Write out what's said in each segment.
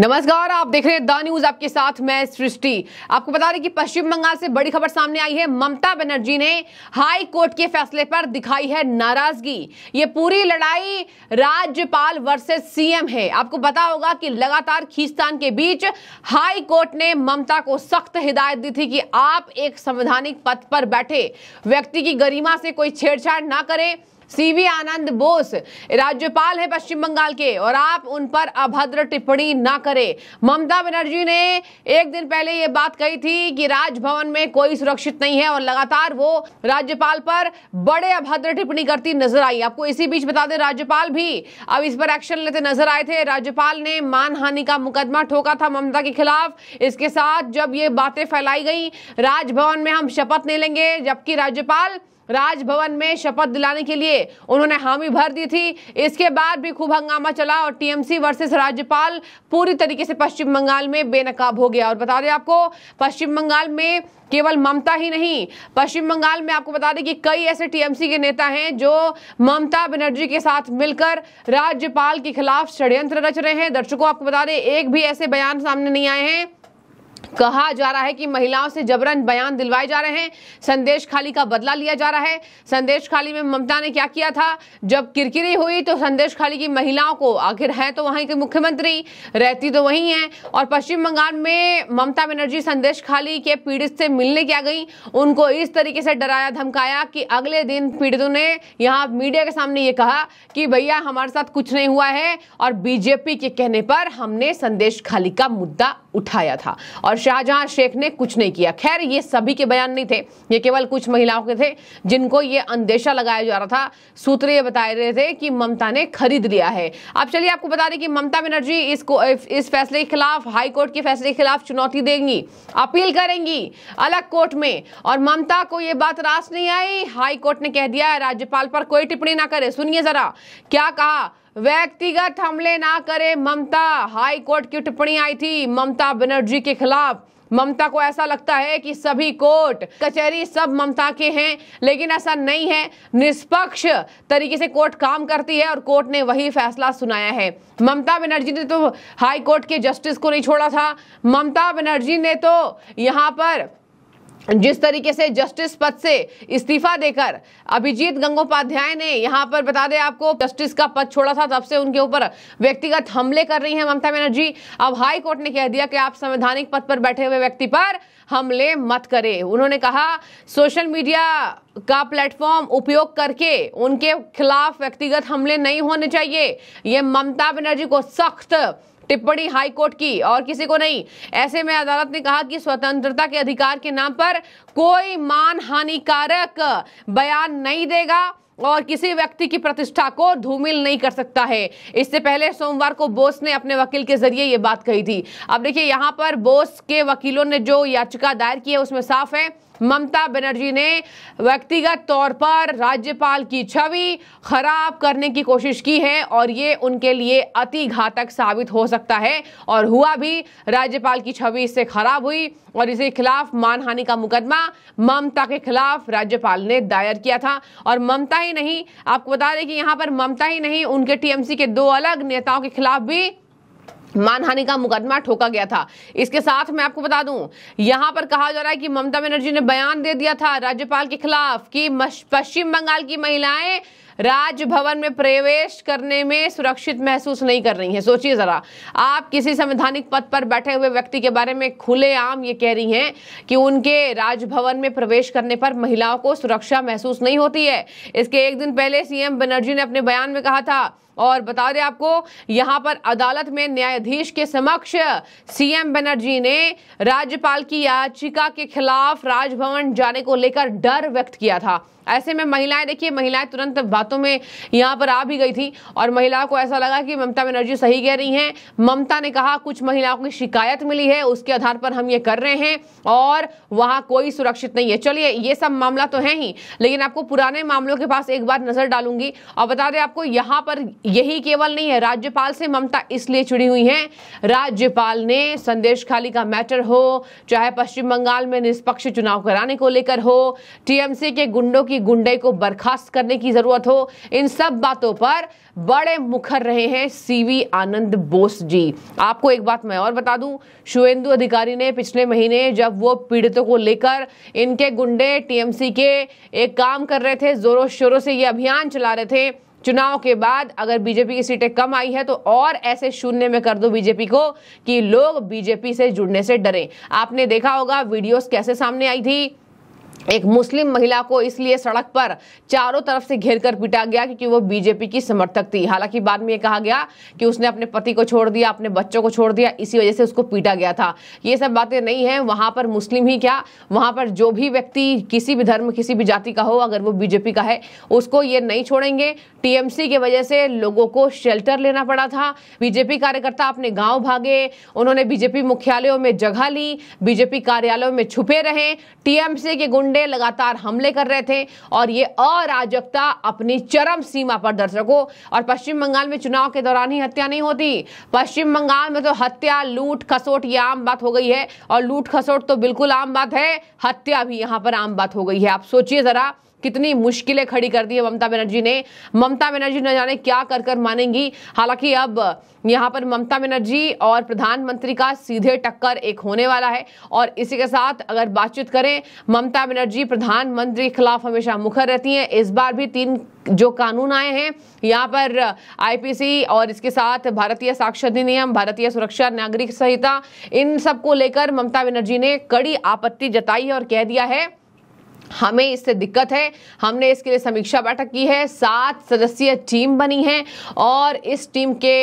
नमस्कार आप देख रहे हैं द न्यूज आपके साथ मैं सृष्टि आपको बता दें कि पश्चिम बंगाल से बड़ी खबर सामने आई है ममता बनर्जी ने हाई कोर्ट के फैसले पर दिखाई है नाराजगी ये पूरी लड़ाई राज्यपाल वर्सेस सीएम है आपको पता होगा कि लगातार खींचतान के बीच हाई कोर्ट ने ममता को सख्त हिदायत दी थी कि आप एक संवैधानिक पद पर बैठे व्यक्ति की गरिमा से कोई छेड़छाड़ ना करें सीवी आनंद बोस राज्यपाल है पश्चिम बंगाल के और आप उन पर अभद्र टिप्पणी ना करें ममता बनर्जी ने एक दिन पहले ये बात कही थी कि राजभवन में कोई सुरक्षित नहीं है और लगातार वो राज्यपाल पर बड़े अभद्र टिप्पणी करती नजर आई आपको इसी बीच बता दें राज्यपाल भी अब इस पर एक्शन लेते नजर आए थे राज्यपाल ने मानहानि का मुकदमा ठोका था ममता के खिलाफ इसके साथ जब ये बातें फैलाई गई राजभवन में हम शपथ नहीं लेंगे जबकि राज्यपाल राजभवन में शपथ दिलाने के लिए उन्होंने हामी भर दी थी इसके बाद भी खूब हंगामा चला और टीएमसी वर्सेस राज्यपाल पूरी तरीके से पश्चिम बंगाल में बेनकाब हो गया और बता दें आपको पश्चिम बंगाल में केवल ममता ही नहीं पश्चिम बंगाल में आपको बता दें कि कई ऐसे टीएमसी के नेता हैं जो ममता बनर्जी के साथ मिलकर राज्यपाल के खिलाफ षड्यंत्र रच रहे हैं दर्शकों आपको बता दें एक भी ऐसे बयान सामने नहीं आए हैं कहा जा रहा है कि महिलाओं से जबरन बयान दिलवाए जा रहे हैं संदेश खाली का बदला लिया जा रहा है संदेश खाली में ममता ने क्या किया था जब किरकिरी हुई तो संदेश खाली की महिलाओं को आखिर है तो वहीं के मुख्यमंत्री रहती तो वहीं है और पश्चिम बंगाल में ममता बनर्जी संदेश खाली के पीड़ित से मिलने क्या गई उनको इस तरीके से डराया धमकाया कि अगले दिन पीड़ितों ने यहाँ मीडिया के सामने ये कहा कि भैया हमारे साथ कुछ नहीं हुआ है और बीजेपी के कहने पर हमने संदेश खाली का मुद्दा उठाया था और शाहजहां शेख ने कुछ नहीं किया खैर ये सभी के बयान नहीं थे ये केवल कुछ महिलाओं के थे जिनको ये अंदेशा लगाया जा रहा था सूत्र ये बता रहे थे कि ममता ने खरीद लिया है अब चलिए आपको बता दें कि ममता बनर्जी इसको इस फैसले के खिलाफ हाईकोर्ट के फैसले के खिलाफ चुनौती देंगी अपील करेंगी अलग कोर्ट में और ममता को ये बात रास नहीं आई हाईकोर्ट ने कह दिया राज्यपाल पर कोई टिप्पणी ना करे सुनिए जरा क्या कहा व्यक्तिगत हमले ना करे ममता हाई कोर्ट की टिप्पणी आई थी ममता बनर्जी के खिलाफ ममता को ऐसा लगता है कि सभी कोर्ट कचहरी सब ममता के हैं लेकिन ऐसा नहीं है निष्पक्ष तरीके से कोर्ट काम करती है और कोर्ट ने वही फैसला सुनाया है ममता बनर्जी ने तो हाई कोर्ट के जस्टिस को नहीं छोड़ा था ममता बनर्जी ने तो यहाँ पर जिस तरीके से जस्टिस पद से इस्तीफा देकर अभिजीत गंगोपाध्याय ने यहाँ पर बता दें आपको जस्टिस का पद छोड़ा था तब से उनके ऊपर व्यक्तिगत हमले कर रही हैं ममता बनर्जी अब हाई कोर्ट ने कह दिया कि आप संवैधानिक पद पर बैठे हुए व्यक्ति पर हमले मत करें उन्होंने कहा सोशल मीडिया का प्लेटफॉर्म उपयोग करके उनके खिलाफ व्यक्तिगत हमले नहीं होने चाहिए ये ममता बनर्जी को सख्त टिप्पणी हाईकोर्ट की और किसी को नहीं ऐसे में अदालत ने कहा कि स्वतंत्रता के अधिकार के नाम पर कोई मान हानिकारक बयान नहीं देगा और किसी व्यक्ति की प्रतिष्ठा को धूमिल नहीं कर सकता है इससे पहले सोमवार को बोस ने अपने वकील के जरिए ये बात कही थी अब देखिए यहां पर बोस के वकीलों ने जो याचिका दायर की है उसमें साफ है ममता बनर्जी ने व्यक्तिगत तौर पर राज्यपाल की छवि खराब करने की कोशिश की है और ये उनके लिए अति घातक साबित हो सकता है और हुआ भी राज्यपाल की छवि इससे खराब हुई और इसके खिलाफ मानहानि का मुकदमा ममता के खिलाफ राज्यपाल ने दायर किया था और ममता ही नहीं आपको बता दें कि यहाँ पर ममता ही नहीं उनके टीएमसी के दो अलग नेताओं के खिलाफ भी मानहानि का मुकदमा ठोका गया था इसके साथ मैं आपको बता दूं यहां पर कहा जा रहा है कि ममता बनर्जी ने बयान दे दिया था राज्यपाल के खिलाफ कि पश्चिम बंगाल की महिलाएं राजभवन में प्रवेश करने में सुरक्षित महसूस नहीं कर रही हैं सोचिए ज़रा आप किसी संवैधानिक पद पर बैठे हुए व्यक्ति के बारे में खुलेआम ये कह रही हैं कि उनके राजभवन में प्रवेश करने पर महिलाओं को सुरक्षा महसूस नहीं होती है इसके एक दिन पहले सीएम बनर्जी ने अपने बयान में कहा था और बता दें आपको यहां पर अदालत में न्यायाधीश के समक्ष सीएम बनर्जी ने राज्यपाल की याचिका के खिलाफ राजभवन जाने को लेकर डर व्यक्त किया था ऐसे में महिलाएं देखिए महिलाएं तुरंत बातों में यहाँ पर आ भी गई थी और महिलाओं को ऐसा लगा कि ममता बनर्जी सही कह रही हैं ममता ने कहा कुछ महिलाओं की शिकायत मिली है उसके आधार पर हम ये कर रहे हैं और वहाँ कोई सुरक्षित नहीं है चलिए ये सब मामला तो है ही लेकिन आपको पुराने मामलों के पास एक बार नजर डालूंगी और बता दें आपको यहाँ पर यही केवल नहीं है राज्यपाल से ममता इसलिए चुड़ी हुई है राज्यपाल ने संदेश खाली का मैटर हो चाहे पश्चिम बंगाल में निष्पक्ष चुनाव कराने को लेकर हो टीएमसी के गुंडों की कि गुंडे को बर्खास्त करने की जरूरत हो इन सब बातों पर बड़े मुखर रहे हैं सीवी आनंद बोस जी आपको एक बात मैं और बता दूं शुवेंदु अधिकारी ने पिछले महीने जब वो पीड़ितों को लेकर इनके गुंडे टीएमसी के एक काम कर रहे थे जोरों शोरों से ये अभियान चला रहे थे चुनाव के बाद अगर बीजेपी की सीटें कम आई है तो और ऐसे शून्य में कर दो बीजेपी को कि लोग बीजेपी से जुड़ने से डरें आपने देखा होगा वीडियोस कैसे सामने आई थी एक मुस्लिम महिला को इसलिए सड़क पर चारों तरफ से घेर कर पीटा गया क्योंकि वो बीजेपी की समर्थक थी हालांकि बाद में ये कहा गया कि उसने अपने पति को छोड़ दिया अपने बच्चों को छोड़ दिया इसी वजह से उसको पीटा गया था ये सब बातें नहीं है वहां पर मुस्लिम ही क्या वहां पर जो भी व्यक्ति किसी भी धर्म किसी भी जाति का हो अगर वो बीजेपी का है उसको ये नहीं छोड़ेंगे टीएमसी की वजह से लोगों को शेल्टर लेना पड़ा था बीजेपी कार्यकर्ता अपने गाँव भागे उन्होंने बीजेपी मुख्यालयों में जगह ली बीजेपी कार्यालयों में छुपे रहे टीएमसी के गुंड गुंडे लगातार हमले कर रहे थे और ये अराजकता अपनी चरम सीमा पर दर्शकों और पश्चिम बंगाल में चुनाव के दौरान ही हत्या नहीं होती पश्चिम बंगाल में तो हत्या लूट खसोट ये आम बात हो गई है और लूट खसोट तो बिल्कुल आम बात है हत्या भी यहाँ पर आम बात हो गई है आप सोचिए जरा कितनी मुश्किलें खड़ी कर दी है ममता बनर्जी ने ममता बनर्जी न जाने क्या कर कर मानेंगी हालांकि अब यहाँ पर ममता बनर्जी और प्रधानमंत्री का सीधे टक्कर एक होने वाला है और इसी के साथ अगर बातचीत करें ममता बनर्जी प्रधानमंत्री के खिलाफ हमेशा मुखर रहती हैं इस बार भी तीन जो कानून आए हैं यहाँ पर आईपीसी और इसके साथ भारतीय साक्ष्य अधिनियम भारतीय सुरक्षा नागरिक संहिता इन सबको लेकर ममता बनर्जी ने कड़ी आपत्ति जताई है और कह दिया है हमें इससे दिक्कत है हमने इसके लिए समीक्षा बैठक की है सात सदस्यीय टीम बनी है और इस टीम के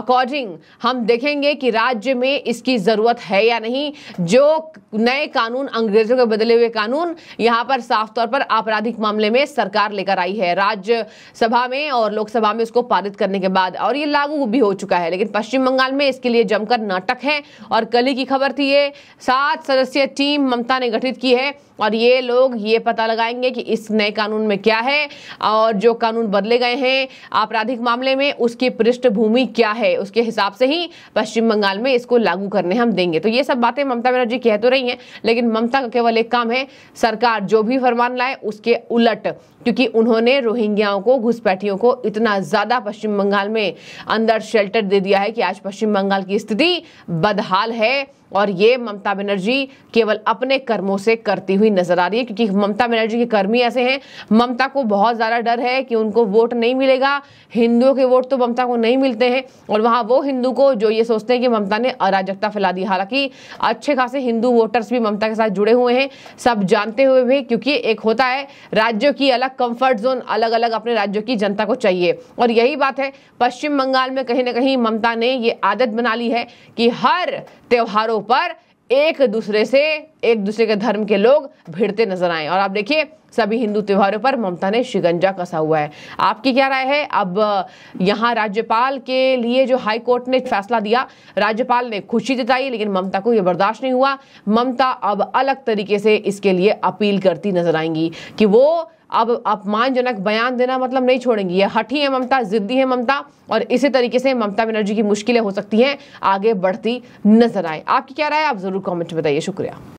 अकॉर्डिंग हम देखेंगे कि राज्य में इसकी ज़रूरत है या नहीं जो नए कानून अंग्रेजों के बदले हुए कानून यहां पर साफ तौर पर आपराधिक मामले में सरकार लेकर आई है राज्यसभा में और लोकसभा में उसको पारित करने के बाद और ये लागू भी हो चुका है लेकिन पश्चिम बंगाल में इसके लिए जमकर नाटक है और कली की खबर थी ये सात सदस्यीय टीम ममता ने गठित की है और ये लोग ये ये पता लगाएंगे कि इस नए कानून में क्या है और जो कानून बदले गए हैं आपराधिक मामले में उसकी पृष्ठभूमि क्या है उसके हिसाब से ही पश्चिम बंगाल में इसको लागू करने हम देंगे तो ये सब बातें ममता बनर्जी कह तो रही हैं लेकिन ममता का केवल एक काम है सरकार जो भी फरमान लाए उसके उलट क्योंकि उन्होंने रोहिंग्याओं को घुसपैठियों को इतना ज़्यादा पश्चिम बंगाल में अंदर शेल्टर दे दिया है कि आज पश्चिम बंगाल की स्थिति बदहाल है और ये ममता बनर्जी केवल अपने कर्मों से करती हुई नजर आ रही है क्योंकि ममता बनर्जी के कर्मी ऐसे हैं ममता को बहुत ज़्यादा डर है कि उनको वोट नहीं मिलेगा हिंदुओं के वोट तो ममता को नहीं मिलते हैं और वहाँ वो हिंदू को जो ये सोचते हैं कि ममता ने अराजकता फैला दी हालांकि अच्छे खासे हिंदू वोटर्स भी ममता के साथ जुड़े हुए हैं सब जानते हुए भी क्योंकि एक होता है राज्यों की अलग कम्फर्ट जोन अलग अलग अपने राज्यों की जनता को चाहिए और यही बात है पश्चिम बंगाल में कहीं ना कहीं ममता ने ये आदत बना ली है कि हर त्योहारों पर एक दूसरे से एक दूसरे के धर्म के लोग भिड़ते नजर आए और आप देखिए सभी हिंदू त्योहारों पर ममता ने शिकंजा कसा हुआ है आपकी क्या राय है अब यहाँ राज्यपाल के लिए जो हाई कोर्ट ने फैसला दिया राज्यपाल ने खुशी जताई लेकिन ममता को यह बर्दाश्त नहीं हुआ ममता अब अलग तरीके से इसके लिए अपील करती नजर आएंगी कि वो अब अपमानजनक बयान देना मतलब नहीं छोड़ेंगी ये हठी है ममता जिद्दी है ममता और इसी तरीके से ममता बनर्जी की मुश्किलें हो सकती हैं आगे बढ़ती नजर आए आपकी क्या राय आप जरूर कॉमेंट में बताइए शुक्रिया